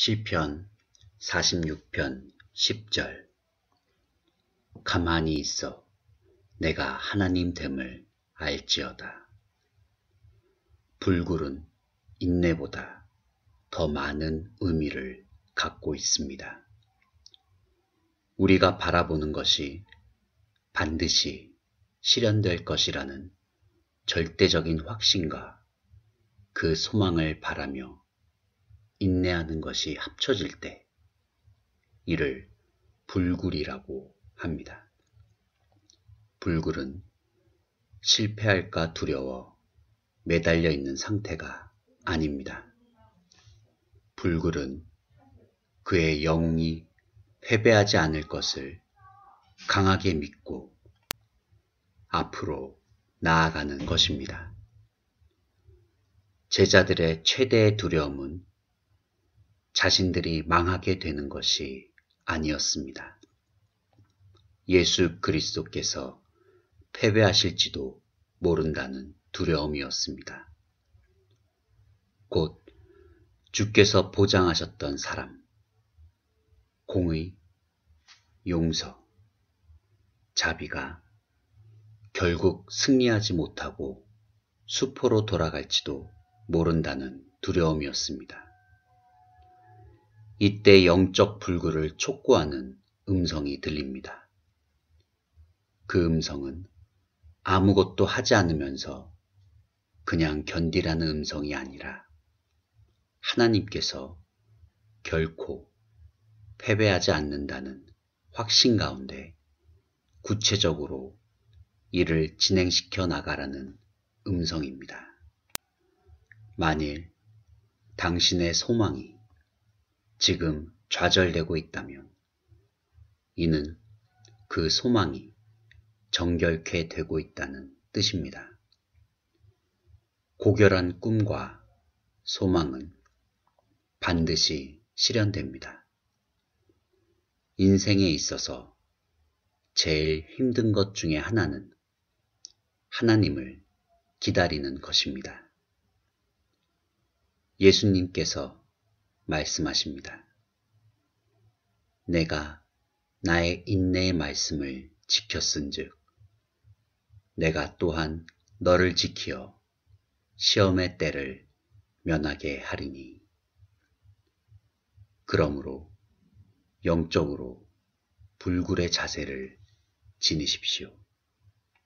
시편 46편 10절 가만히 있어 내가 하나님 됨을 알지어다. 불굴은 인내보다 더 많은 의미를 갖고 있습니다. 우리가 바라보는 것이 반드시 실현될 것이라는 절대적인 확신과 그 소망을 바라며 인내하는 것이 합쳐질 때 이를 불굴이라고 합니다. 불굴은 실패할까 두려워 매달려 있는 상태가 아닙니다. 불굴은 그의 영웅이 패배하지 않을 것을 강하게 믿고 앞으로 나아가는 것입니다. 제자들의 최대의 두려움은 자신들이 망하게 되는 것이 아니었습니다. 예수 그리스도께서 패배하실지도 모른다는 두려움이었습니다. 곧 주께서 보장하셨던 사람, 공의, 용서, 자비가 결국 승리하지 못하고 수포로 돌아갈지도 모른다는 두려움이었습니다. 이때 영적 불구를 촉구하는 음성이 들립니다. 그 음성은 아무것도 하지 않으면서 그냥 견디라는 음성이 아니라 하나님께서 결코 패배하지 않는다는 확신 가운데 구체적으로 이를 진행시켜 나가라는 음성입니다. 만일 당신의 소망이 지금 좌절되고 있다면 이는 그 소망이 정결케 되고 있다는 뜻입니다. 고결한 꿈과 소망은 반드시 실현됩니다. 인생에 있어서 제일 힘든 것 중에 하나는 하나님을 기다리는 것입니다. 예수님께서 말씀하십니다. 내가 나의 인내의 말씀을 지켰은즉 내가 또한 너를 지키어 시험의 때를 면하게 하리니 그러므로 영적으로 불굴의 자세를 지니십시오.